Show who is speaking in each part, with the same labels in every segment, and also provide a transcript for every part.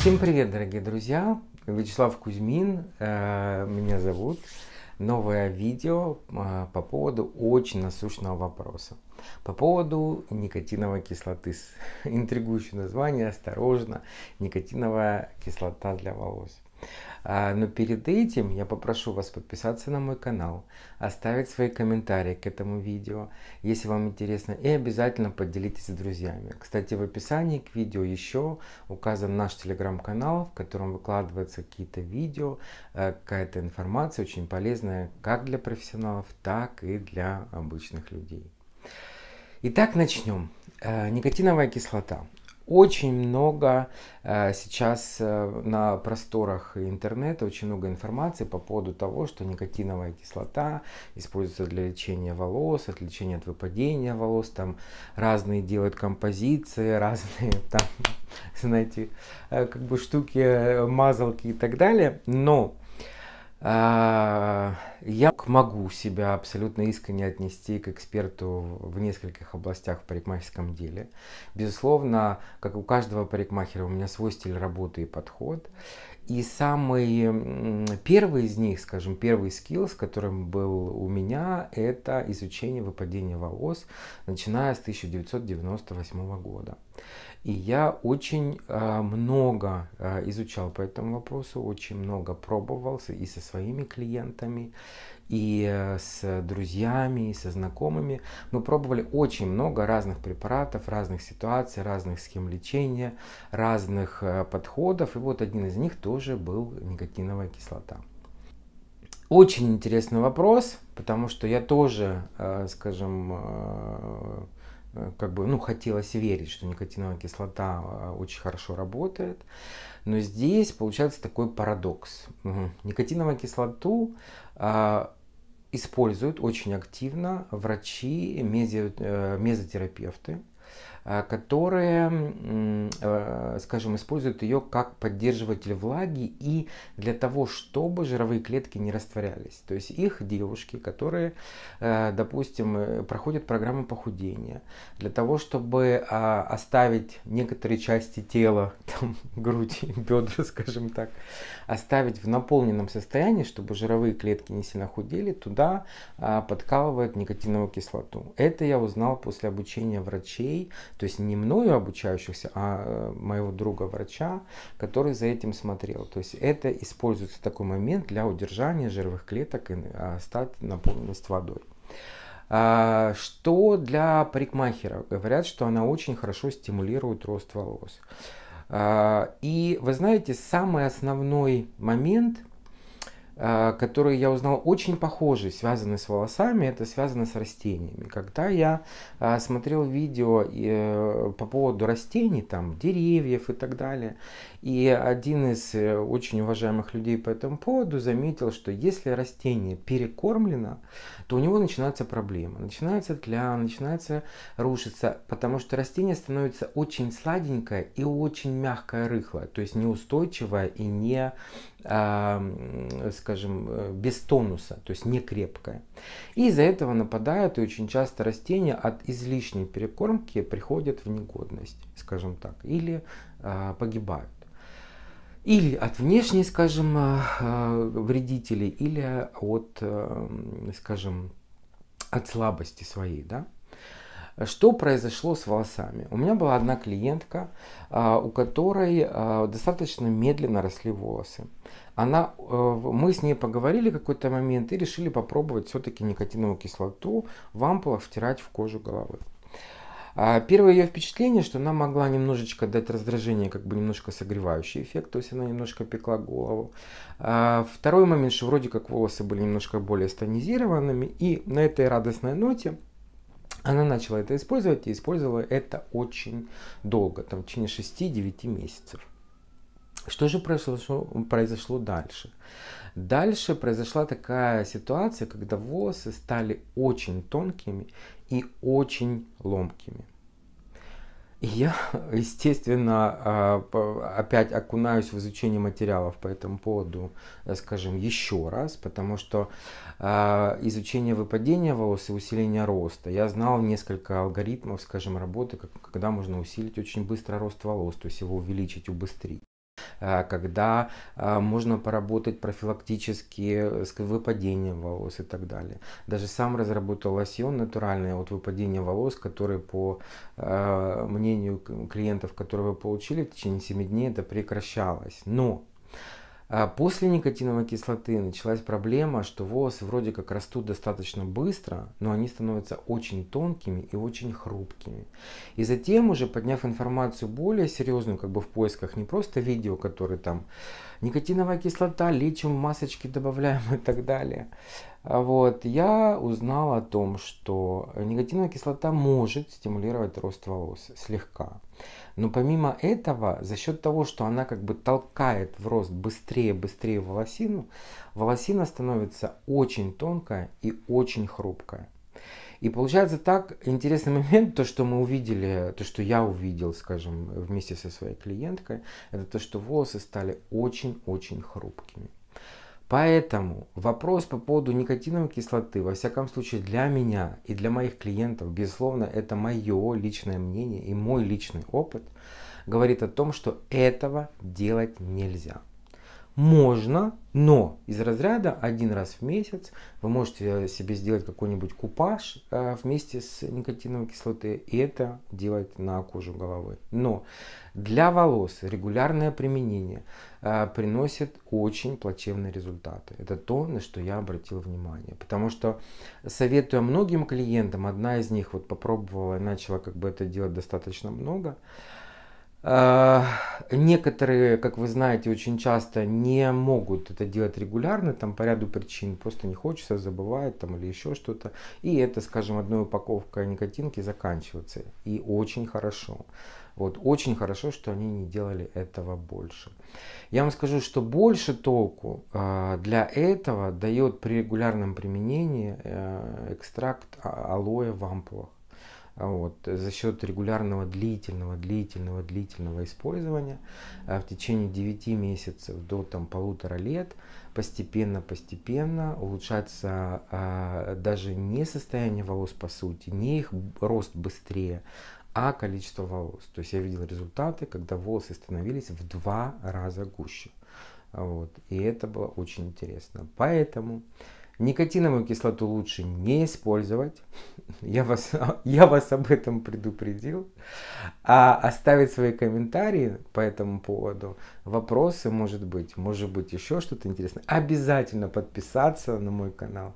Speaker 1: Всем привет, дорогие друзья! Вячеслав Кузьмин, э, меня зовут. Новое видео э, по поводу очень насущного вопроса. По поводу никотиновой кислоты. Интригующее название, осторожно, никотиновая кислота для волос. А, но перед этим я попрошу вас подписаться на мой канал, оставить свои комментарии к этому видео, если вам интересно, и обязательно поделитесь с друзьями. Кстати, в описании к видео еще указан наш телеграм-канал, в котором выкладываются какие-то видео, э, какая-то информация очень полезная как для профессионалов, так и для обычных людей. Итак, начнем. Э, никотиновая кислота очень много э, сейчас э, на просторах интернета, очень много информации по поводу того, что никотиновая кислота используется для лечения волос, от лечения от выпадения волос, там разные делают композиции, разные там, знаете, э, как бы штуки, мазалки и так далее, но а, я могу себя абсолютно искренне отнести к эксперту в нескольких областях в парикмахерском деле. Безусловно, как у каждого парикмахера, у меня свой стиль работы и подход. И самый первый из них, скажем, первый скилл, с которым был у меня, это изучение выпадения волос, начиная с 1998 года. И я очень э, много э, изучал по этому вопросу, очень много пробовался и со своими клиентами, и э, с друзьями, и со знакомыми. Мы пробовали очень много разных препаратов, разных ситуаций, разных схем лечения, разных э, подходов. И вот один из них тоже был никотиновая кислота. Очень интересный вопрос, потому что я тоже, э, скажем, э, Э, как бы, ну, хотелось верить, что никотиновая кислота а, очень хорошо работает. Но здесь получается такой парадокс. Никотиновую кислоту э, используют очень активно врачи, э, мезотерапевты, Э, которые, э, скажем, используют ее как поддерживатель влаги и для того, чтобы жировые клетки не растворялись. То есть их девушки, которые, э, допустим, проходят программу похудения, для того, чтобы а, оставить некоторые части тела, там, грудь, бедра, скажем так, оставить в наполненном состоянии, чтобы жировые клетки не сильно худели, туда а, подкалывают никотиновую кислоту. Это я узнал после обучения врачей, то есть не мною обучающихся, а э, моего друга-врача, который за этим смотрел. То есть это используется такой момент для удержания жировых клеток и а, стать наполненность водой. А, что для парикмахера? Говорят, что она очень хорошо стимулирует рост волос. А, и вы знаете, самый основной момент – Э, которые я узнал очень похожи, связаны с волосами, это связано с растениями. Когда я э, смотрел видео э, по поводу растений, там, деревьев и так далее, и один из очень уважаемых людей по этому поводу заметил, что если растение перекормлено, то у него начинаются проблемы. Начинается тля, начинается рушиться, потому что растение становится очень сладенькое и очень мягкое рыхлое, то есть неустойчивое и не, э, скажем, э, без тонуса, то есть не крепкая. И из-за этого нападают, и очень часто растения от излишней перекормки приходят в негодность, скажем так, или э, погибают. Или от внешней, скажем, а, а, вредителей, или от, эм, скажем, от слабости своей, да. Что произошло с волосами? У меня была одна клиентка, а, у которой а, достаточно медленно росли волосы. Она, э, мы с ней поговорили какой-то момент и решили попробовать все-таки никотиновую кислоту в ампулах втирать в кожу головы. А, первое ее впечатление, что она могла немножечко дать раздражение, как бы немножко согревающий эффект, то есть она немножко пекла голову. Второй момент, что вроде как волосы были немножко более стонизированными, и на этой радостной ноте она начала это использовать и использовала это очень долго, там, в течение 6-9 месяцев. Что же произошло, произошло дальше? Дальше произошла такая ситуация, когда волосы стали очень тонкими и очень ломкими. И я, естественно, а, опять окунаюсь в изучение материалов по этому поводу, э, скажем, еще раз, потому что а, изучение выпадения волос и усиление роста. Я знал несколько алгоритмов, скажем, работы, когда можно усилить очень быстро рост волос, то есть его увеличить, убыстрить. Э, когда э, можно поработать профилактически с выпадением волос и так далее. Даже сам разработал лосьон натуральный от выпадения волос, который по э, мнению клиентов, которые вы получили в течение 7 дней, это прекращалось. Но а после никотиновой кислоты началась проблема, что волосы вроде как растут достаточно быстро, но они становятся очень тонкими и очень хрупкими. И затем уже, подняв информацию более серьезную, как бы в поисках не просто видео, которые там никотиновая кислота, лечим масочки добавляем и так далее, а вот, я узнал о том, что негативная кислота может стимулировать рост волос слегка. Но помимо этого, за счет того, что она как бы толкает в рост быстрее, быстрее волосину, волосина становится очень тонкая и очень хрупкая. И получается так интересный момент, то, что мы увидели, то, что я увидел, скажем, вместе со своей клиенткой, это то, что волосы стали очень-очень хрупкими. Поэтому вопрос по поводу никотиновой кислоты, во всяком случае для меня и для моих клиентов, безусловно, это мое личное мнение и мой личный опыт, говорит о том, что этого делать нельзя можно, но из разряда один раз в месяц вы можете э, себе сделать какой-нибудь купаж э, вместе с никотиновой кислотой и это делать на кожу головы. Но для волос регулярное применение э, приносит очень плачевные результаты. Это то, на что я обратил внимание. Потому что советую многим клиентам, одна из них вот попробовала и начала как бы это делать достаточно много, Э, некоторые, как вы знаете, очень часто не могут это делать регулярно, там по ряду причин, просто не хочется, забывает, там или еще что-то. И это, скажем, одной упаковкой никотинки заканчивается. И очень хорошо. Вот очень хорошо, что они не делали этого больше. Я вам скажу, что больше толку э, для этого дает при регулярном применении э, экстракт алоэ в ампулах. А вот. Э, за счет регулярного длительного, длительного, длительного использования э, в течение 9 месяцев до там, полутора лет постепенно, постепенно улучшается а, даже не состояние волос по сути, не их рост быстрее, а количество волос. То есть я видел результаты, когда волосы становились в два раза гуще. Вот. И это было очень интересно. Поэтому Никотиновую кислоту лучше не использовать. Я вас, я вас об этом предупредил. А оставить свои комментарии по этому поводу, вопросы, может быть, может быть, еще что-то интересное. Обязательно подписаться на мой канал.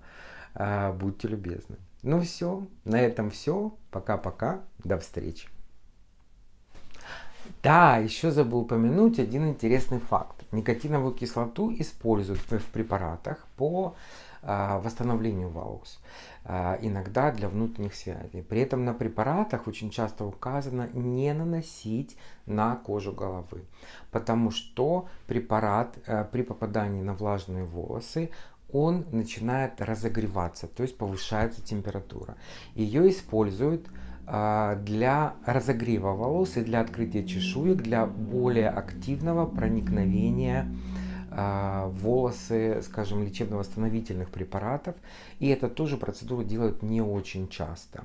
Speaker 1: А, будьте любезны. Ну все, на этом все. Пока-пока. До встречи. Да, еще забыл упомянуть один интересный факт. Никотиновую кислоту используют в препаратах по а, восстановлению волос, а, иногда для внутренних связей. При этом на препаратах очень часто указано не наносить на кожу головы, потому что препарат э, при попадании на влажные волосы он начинает разогреваться, то есть повышается температура. Ее используют а, для разогрева волос и для открытия чешуек, для более активного проникновения а, волосы, скажем, лечебно-восстановительных препаратов. И это тоже процедуру делают не очень часто.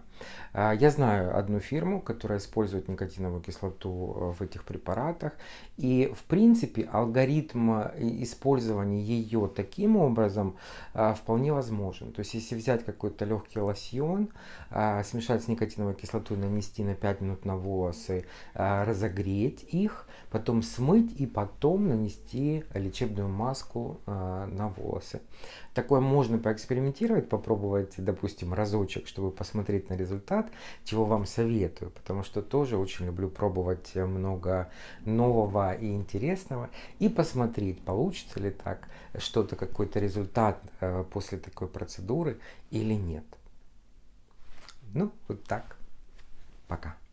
Speaker 1: А, я знаю одну фирму, которая использует никотиновую кислоту в этих препаратах. И, в принципе, алгоритм использования ее таким образом а, вполне возможен. То есть, если взять какой-то легкий лосьон, смешать с никотиновой кислотой, нанести на 5 минут на волосы, разогреть их, потом смыть и потом нанести лечебную углеродную маску э, на волосы. Такое можно поэкспериментировать, попробовать, допустим, разочек, чтобы посмотреть на результат, чего вам советую, потому что тоже очень люблю пробовать много нового и интересного и посмотреть, получится ли так что-то, какой-то результат э, после такой процедуры или нет. Ну, вот так. Пока.